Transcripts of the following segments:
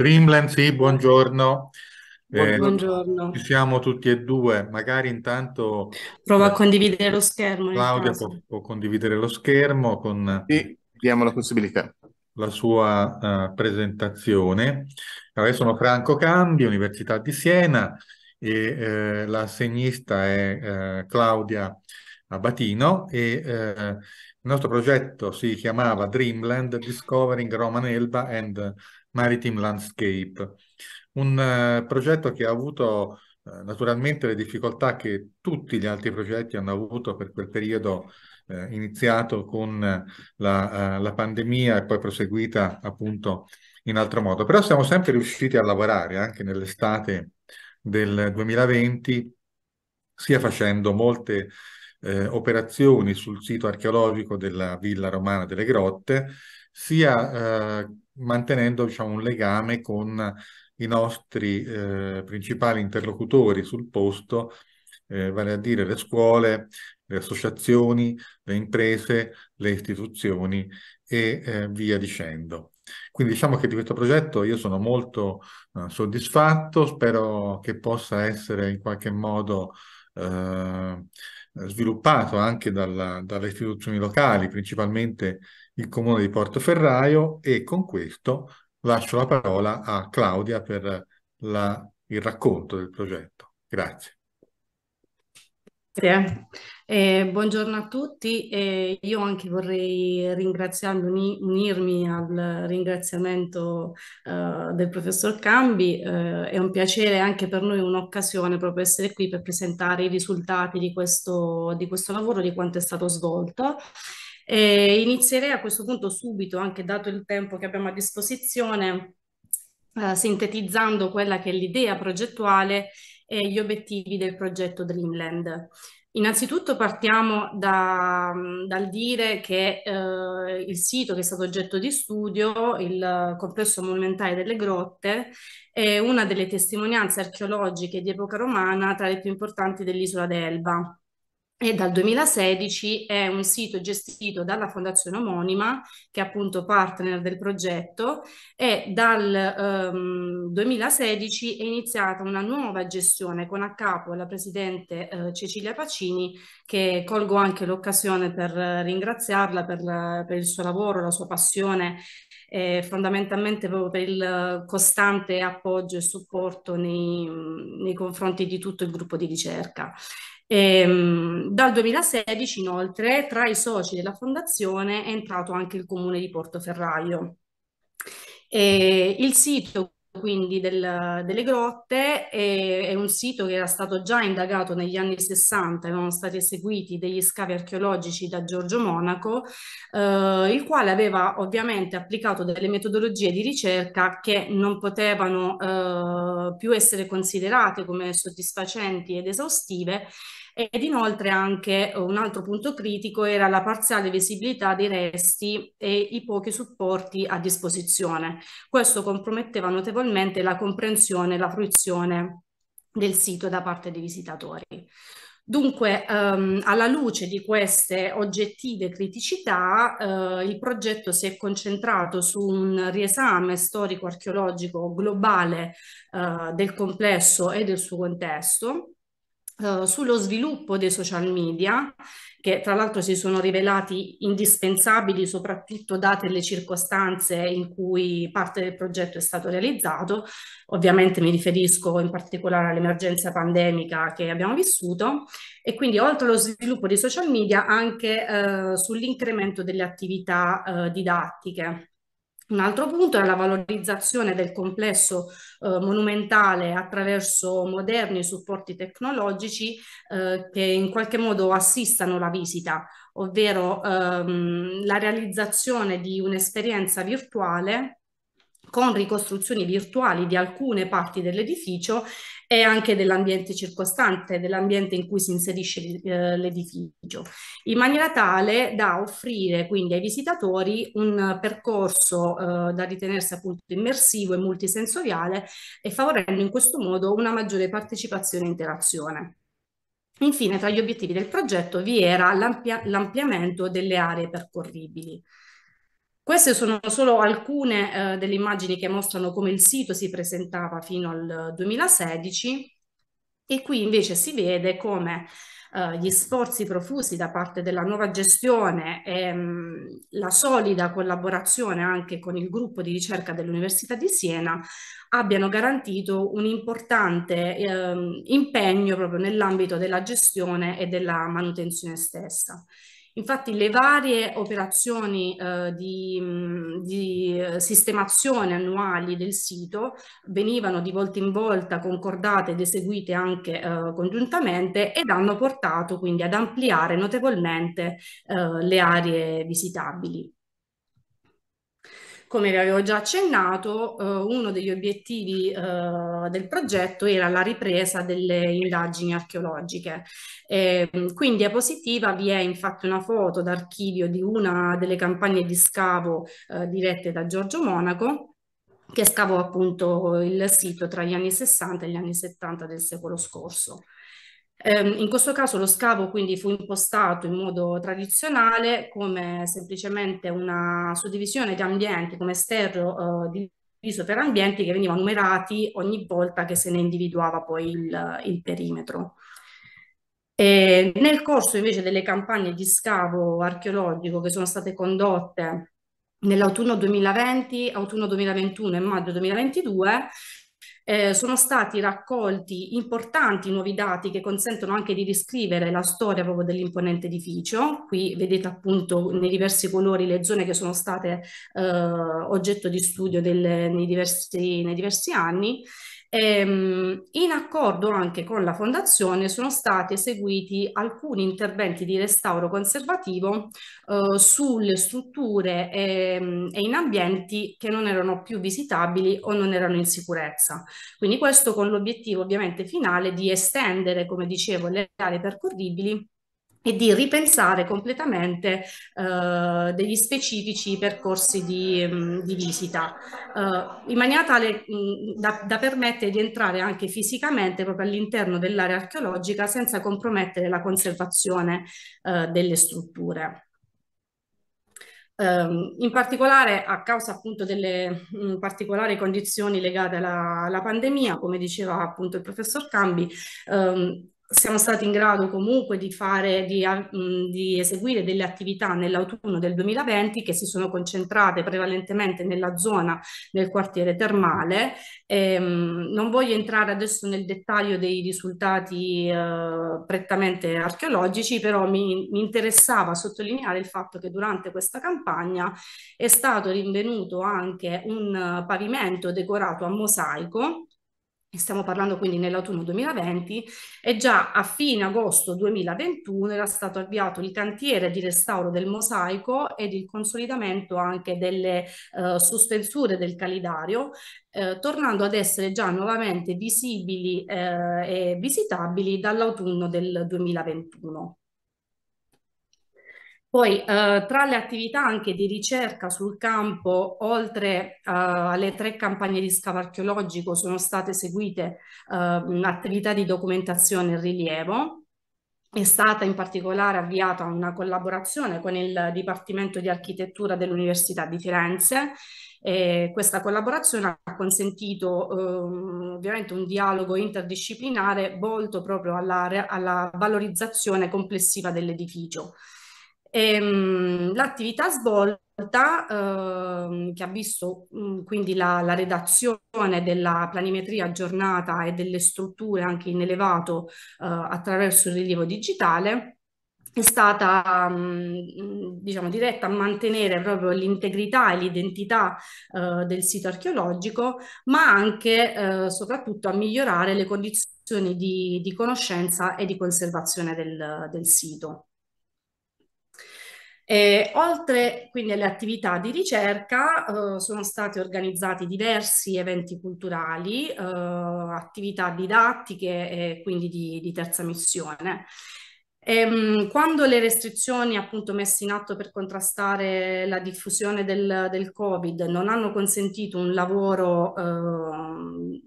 Dreamland, sì, buongiorno. Eh, buongiorno. ci siamo tutti e due, magari intanto... Prova a eh, condividere lo schermo. Claudia può, può, condividere lo schermo con... Sì, diamo la possibilità. La sua uh, presentazione. Allora, io sono Franco Cambi, Università di Siena, e uh, eh, l'assegnista è uh, Claudia Abatino e... Il nostro progetto si chiamava Dreamland Discovering Roman Elba and Maritime Landscape, un eh, progetto che ha avuto eh, naturalmente le difficoltà che tutti gli altri progetti hanno avuto per quel periodo eh, iniziato con la, uh, la, pandemia e poi proseguita appunto in altro modo. Però siamo sempre riusciti a lavorare anche nell'estate del 2020, sia facendo molte eh, operazioni sul sito archeologico della Villa Romana delle Grotte, sia eh, mantenendo diciamo, un legame con i nostri eh, principali interlocutori sul posto, eh, vale a dire le scuole, le associazioni, le imprese, le istituzioni e eh, via dicendo. Quindi diciamo che di questo progetto io sono molto eh, soddisfatto, spero che possa essere in qualche modo eh, sviluppato anche dalla, dalle istituzioni locali, principalmente il comune di Portoferraio e con questo lascio la parola a Claudia per la, il racconto del progetto. Grazie. Grazie. Eh, buongiorno a tutti, eh, io anche vorrei ringraziarmi, unirmi al ringraziamento eh, del professor Cambi, eh, è un piacere anche per noi un'occasione proprio essere qui per presentare i risultati di questo, di questo lavoro, di quanto è stato svolto e inizierei a questo punto subito, anche dato il tempo che abbiamo a disposizione, eh, sintetizzando quella che è l'idea progettuale e gli obiettivi del progetto Dreamland. Innanzitutto partiamo da, dal dire che eh, il sito che è stato oggetto di studio, il complesso monumentale delle grotte, è una delle testimonianze archeologiche di epoca romana tra le più importanti dell'isola d'Elba e dal 2016 è un sito gestito dalla fondazione omonima, che è appunto partner del progetto, e dal um, ehm, 2016 è iniziata una nuova gestione con a capo la presidente uh, Cecilia Pacini, che colgo anche l'occasione per ringraziarla per, la, per il suo lavoro, la sua passione e eh, fondamentalmente proprio per il costante appoggio e supporto nei, nei confronti di tutto il gruppo di ricerca. E, ehm, dal 2016 inoltre tra i soci della fondazione è entrato anche il comune di Portoferraio. E il sito quindi del, delle grotte e, è un sito che era stato già indagato negli anni 60, erano stati eseguiti degli scavi archeologici da Giorgio Monaco, eh, il quale aveva ovviamente applicato delle metodologie di ricerca che non potevano eh, più essere considerate come soddisfacenti ed esaustive ed inoltre anche eh, un altro punto critico era la parziale visibilità dei resti e i pochi supporti a disposizione. Questo comprometteva notevolmente la comprensione e la fruizione del sito da parte dei visitatori. Dunque, ehm, alla luce di queste oggettive criticità, eh, il progetto si è concentrato su un riesame storico-archeologico globale eh, del complesso e del suo contesto, eh, sullo sviluppo dei social media, che tra l'altro si sono rivelati indispensabili soprattutto date le circostanze in cui parte del progetto è stato realizzato. Ovviamente mi riferisco in particolare all'emergenza pandemica che abbiamo vissuto e quindi oltre allo sviluppo dei social media anche uh, sull'incremento delle attività uh, didattiche. Un altro punto è la valorizzazione del complesso eh, monumentale attraverso moderni supporti tecnologici eh, che in qualche modo assistano la visita, ovvero ehm, la realizzazione di un'esperienza virtuale con ricostruzioni virtuali di alcune parti dell'edificio e anche dell'ambiente circostante, dell'ambiente in cui si inserisce eh, l'edificio, in maniera tale da offrire quindi ai visitatori un percorso eh, da ritenersi appunto immersivo e multisensoriale e favorendo in questo modo una maggiore partecipazione e interazione. Infine, tra gli obiettivi del progetto vi era l'ampliamento delle aree percorribili. Queste sono solo alcune eh, delle immagini che mostrano come il sito si presentava fino al 2016 e qui invece si vede come eh, gli sforzi profusi da parte della nuova gestione e mh, mm, la solida collaborazione anche con il gruppo di ricerca dell'Università di Siena abbiano garantito un importante eh, impegno proprio nell'ambito della gestione e della manutenzione stessa. Infatti le varie operazioni eh, di, di, eh, sistemazione annuali del sito venivano di volta in volta concordate ed eseguite anche eh, congiuntamente ed hanno portato quindi ad ampliare notevolmente eh, le aree visitabili. Come vi avevo già accennato, eh, uno degli obiettivi eh, del progetto era la ripresa delle indagini archeologique. Eh, quindi a positiva vi è infatti una foto d'archivio di una delle campagne di scavo eh, dirette da Giorgio Monaco che scavò appunto il sito tra gli anni 60 e gli anni 70 del secolo scorso. Ehm, in questo caso lo scavo quindi fu impostato in modo tradizionale come semplicemente una suddivisione di ambienti come sterro eh, diviso per ambienti che venivano numerati ogni volta che se ne individuava poi il, il perimetro. E nel corso invece delle campagne di scavo archeologico che sono state condotte nell'autunno 2020, autunno 2021 e maggio 2022 eh, sono stati raccolti importanti nuovi dati che consentono anche di riscrivere la storia proprio dell'imponente edificio. Qui vedete appunto nei diversi colori le zone che sono state eh, oggetto di studio del, nei, diversi, nei diversi anni Ehm, in accordo anche con la Fondazione sono stati eseguiti alcuni interventi di restauro conservativo eh, sulle strutture e, ehm, e in ambienti che non erano più visitabili o non erano in sicurezza. Quindi questo con l'obiettivo ovviamente finale di estendere, come dicevo, le aree percorribili e di ripensare completamente eh, degli specifici percorsi di, mm, di visita, eh, in maniera tale mm, da, da, permettere di entrare anche fisicamente proprio all'interno dell'area archeologica senza compromettere la conservazione eh, delle strutture. Ehm, in particolare a causa appunto delle mm, particolari condizioni legate alla, alla pandemia, come diceva appunto il professor Cambi, ehm, siamo stati in grado comunque di, fare, di, di eseguire delle attività nell'autunno del 2020 che si sono concentrate prevalentemente nella zona del quartiere termale. Ehm, non voglio entrare adesso nel dettaglio dei risultati eh, prettamente archeologici, però mi, mi interessava sottolineare il fatto che durante questa campagna è stato rinvenuto anche un eh, pavimento decorato a mosaico stiamo parlando quindi nell'autunno 2020, e già a fine agosto 2021 era stato avviato il cantiere di restauro del mosaico ed il consolidamento anche delle eh, sospensure del calidario, eh, tornando ad essere già nuovamente visibili eh, e visitabili dall'autunno del 2021. Poi eh, tra le attività anche di ricerca sul campo, oltre eh, alle tre campagne di scavo archeologico, sono state seguite eh, attività di documentazione e rilievo. È stata in particolare avviata una collaborazione con il Dipartimento di Architettura dell'Università di Firenze e questa collaborazione ha consentito ehm, ovviamente un dialogo interdisciplinare volto proprio alla, alla valorizzazione complessiva dell'edificio. Ehm, l'attività svolta, ehm, che ha visto mh, quindi la, la, redazione della planimetria aggiornata e delle strutture anche in elevato eh, attraverso il rilievo digitale, è stata mh, diciamo, diretta a mantenere proprio l'integrità e l'identità eh, del sito archeologico, ma anche eh, soprattutto a migliorare le condizioni di, di conoscenza e di conservazione del, del sito. E, oltre quindi alle attività di ricerca eh, sono stati organizzati diversi eventi culturali, eh, attività didattiche e quindi di, di terza missione. E, ehm, quando le restrizioni appunto messe in atto per contrastare la diffusione del, del Covid non hanno consentito un lavoro eh,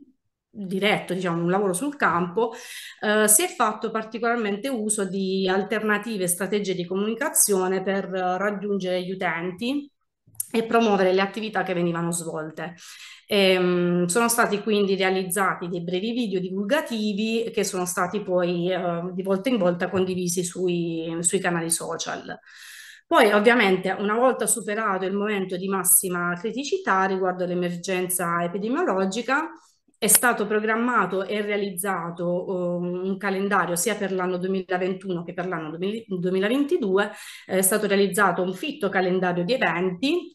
diretto, diciamo un lavoro sul campo, eh, si è fatto particolarmente uso di alternative strategie di comunicazione per raggiungere gli utenti e promuovere le attività che venivano svolte. E, ehm, mh, sono stati quindi realizzati dei brevi video divulgativi che sono stati poi eh, di volta in volta condivisi sui, sui canali social. Poi ovviamente una volta superato il momento di massima criticità riguardo all'emergenza epidemiologica, è stato programmato e realizzato um, un calendario sia per l'anno 2021 che per l'anno 2022, è stato realizzato un fitto calendario di eventi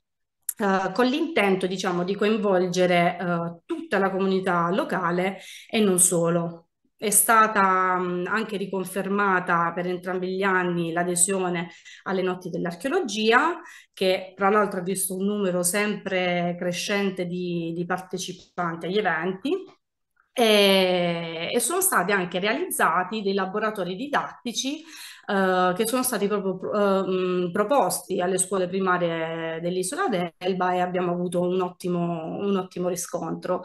Uh, con l'intento diciamo, di coinvolgere uh, tutta la comunità locale e non solo. È stata anche riconfermata per entrambi gli anni l'adesione alle notti dell'archeologia, che tra l'altro ha visto un numero sempre crescente di, di partecipanti agli eventi e, sono stati anche realizzati dei laboratori didattici eh, che sono stati proprio eh, proposti alle scuole primarie dell'isola d'Elba e abbiamo avuto un ottimo, un ottimo riscontro.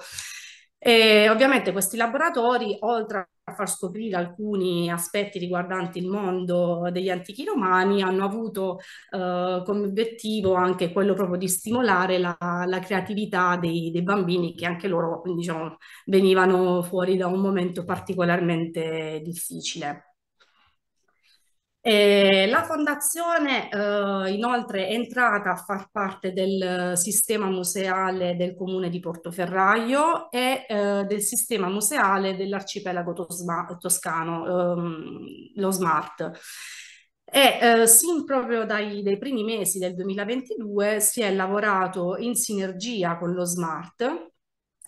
E ovviamente questi laboratori, oltre a far scoprire alcuni aspetti riguardanti il mondo degli antichi romani, hanno avuto eh, come obiettivo anche quello proprio di stimolare la, la creatività dei, dei, bambini che anche loro diciamo, venivano fuori da un momento particolarmente difficile. E eh, la fondazione eh, inoltre è entrata a far parte del eh, sistema museale del comune di Portoferraio e eh, del sistema museale dell'arcipelago tosma- toscano, ehm, lo SMART. E eh, sin proprio dai, dai primi mesi del 2022 si è lavorato in sinergia con lo SMART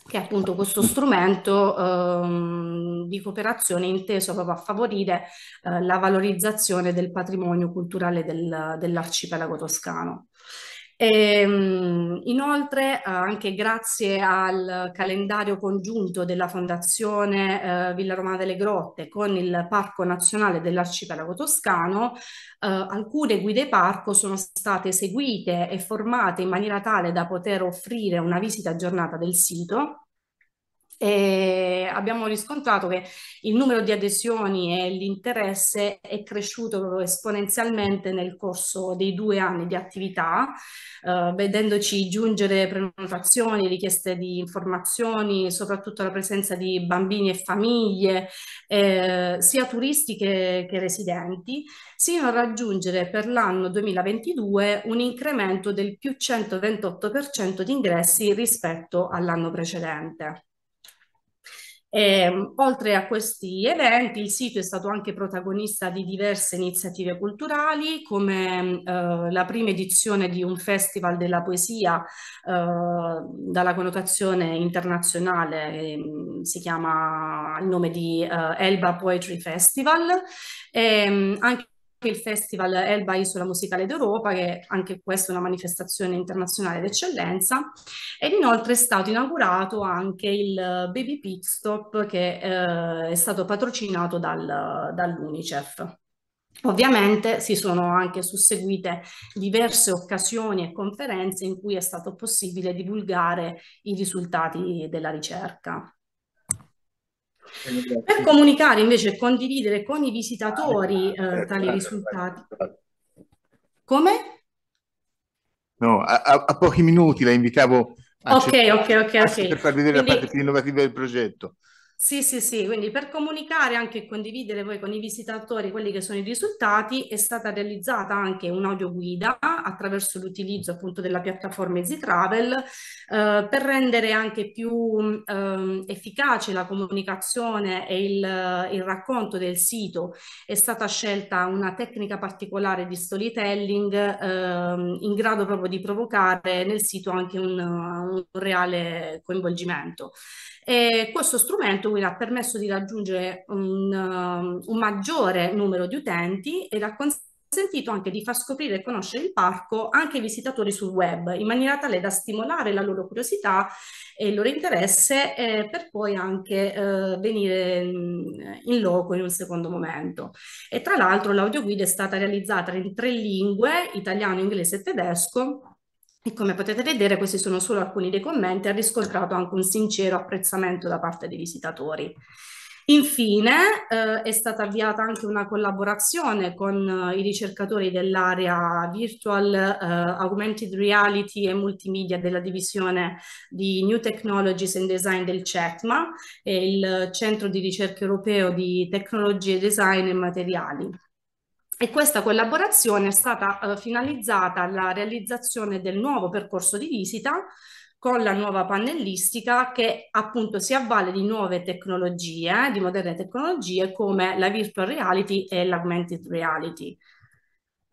che è appunto questo strumento ehm, di cooperazione inteso proprio a favorire eh, la valorizzazione del patrimonio culturale del, dell'arcipelago toscano. E, ehm, inoltre, eh, anche grazie al calendario congiunto della Fondazione eh, Villa Romana delle Grotte con il Parco Nazionale dell'Arcipelago Toscano, eh, alcune guide parco sono state seguite e formate in maniera tale da poter offrire una visita aggiornata del sito e abbiamo riscontrato che il numero di adesioni e l'interesse è cresciuto esponenzialmente nel corso dei due anni di attività, eh, vedendoci giungere prenotazioni, richieste di informazioni, soprattutto la presenza di bambini e famiglie, eh, sia turisti che, che residenti, sino a raggiungere per l'anno 2022 un incremento del più 128% di ingressi rispetto all'anno precedente. Eh, oltre a questi eventi, il sito è stato anche protagonista di diverse iniziative culturali, come eh, la prima edizione di un festival della poesia eh, dalla connotazione internazionale, ehm, si chiama il nome di eh, Elba Poetry Festival, ehm, anche il Festival Elba Isola Musicale d'Europa, che anche questa è una manifestazione internazionale d'eccellenza, ed inoltre è stato inaugurato anche il Baby Pit Stop che eh, è stato patrocinato dal, dall'Unicef. Ovviamente si sono anche susseguite diverse occasioni e conferenze in cui è stato possibile divulgare i risultati della ricerca. Per comunicare invece e condividere con i visitatori eh, eh tali risultati. Come? No, a, a, pochi minuti la invitavo a, okay, okay, okay, per far vedere Quindi... la parte più innovativa del progetto. Sì, sì, sì, quindi per comunicare anche e condividere poi con i visitatori quelli che sono i risultati è stata realizzata anche un'audioguida attraverso l'utilizzo appunto della piattaforma Easy Travel eh, per rendere anche più eh, efficace la comunicazione e il, il, racconto del sito. È stata scelta una tecnica particolare di storytelling eh, in grado proprio di provocare nel sito anche un, un reale coinvolgimento. E questo strumento quindi ha permesso di raggiungere un, um, un maggiore numero di utenti ed ha consentito consentito anche di far scoprire e conoscere il parco anche ai visitatori sul web, in maniera tale da stimolare la loro curiosità e il loro interesse eh, per poi anche eh, venire mm, in loco in un secondo momento. E tra l'altro l'audioguida è stata realizzata in tre lingue, italiano, inglese e tedesco, e come potete vedere, questi sono solo alcuni dei commenti, ha riscontrato anche un sincero apprezzamento da parte dei visitatori. Infine eh, è stata avviata anche una collaborazione con eh, i ricercatori dell'area virtual eh, augmented reality e multimedia della divisione di New Technologies and Design del CETMA, il centro di ricerca europeo di tecnologie, design e materiali e questa collaborazione è stata eh, finalizzata alla realizzazione del nuovo percorso di visita con la nuova pannellistica che appunto si avvale di nuove tecnologie, eh, di moderne tecnologie come la virtual reality e l'augmented reality.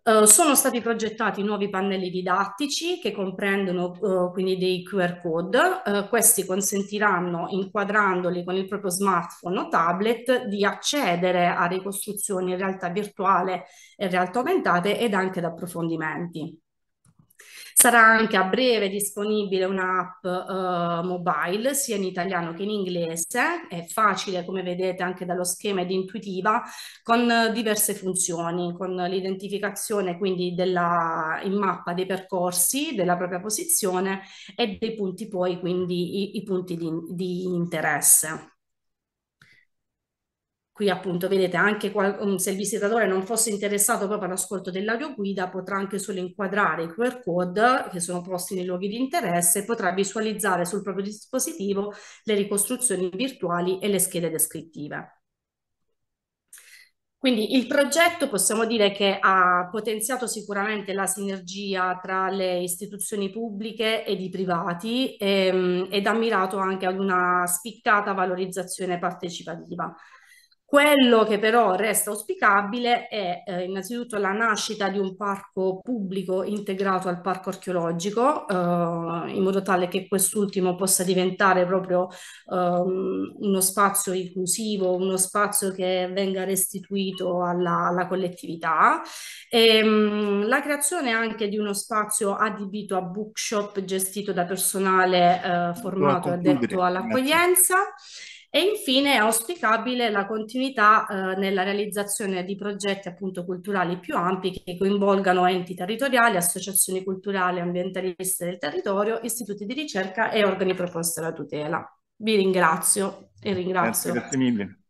Eh, sono stati progettati nuovi pannelli didattici che comprendono uh, quindi dei QR code. Uh, questi consentiranno, inquadrandoli con il proprio smartphone o tablet, di accedere a ricostruzioni in realtà virtuale e realtà aumentate ed anche ad approfondimenti. Sarà anche a breve disponibile un'app eh, mobile sia in italiano che in inglese, è facile come vedete anche dallo schema ed intuitiva, con diverse funzioni, con l'identificazione quindi della, in mappa dei percorsi, della propria posizione e dei punti poi, quindi i, i punti di, di interesse. Qui appunto vedete anche se il visitatore non fosse interessato proprio all'ascolto dell'audioguida potrà anche solo inquadrare i QR code che sono posti nei luoghi di interesse e potrà visualizzare sul proprio dispositivo le ricostruzioni virtuali e le schede descrittive. Quindi il progetto possiamo dire che ha potenziato sicuramente la sinergia tra le istituzioni pubbliche ed i privati ehm, ed ha mirato anche ad una spiccata valorizzazione partecipativa. Quello che però resta auspicabile è eh, innanzitutto la nascita di un parco pubblico integrato al parco archeologico, eh, in modo tale che quest'ultimo possa diventare proprio eh, uno spazio inclusivo, uno spazio che venga restituito alla, alla collettività. E, ehm, mh, la creazione anche di uno spazio adibito a bookshop gestito da personale eh, formato addetto all'accoglienza. Grazie e infine è auspicabile la continuità eh, nella realizzazione di progetti appunto culturali più ampi che coinvolgano enti territoriali, associazioni culturali e ambientaliste del territorio, istituti di ricerca e organi proposti alla tutela. Vi ringrazio e ringrazio. Grazie, grazie mille.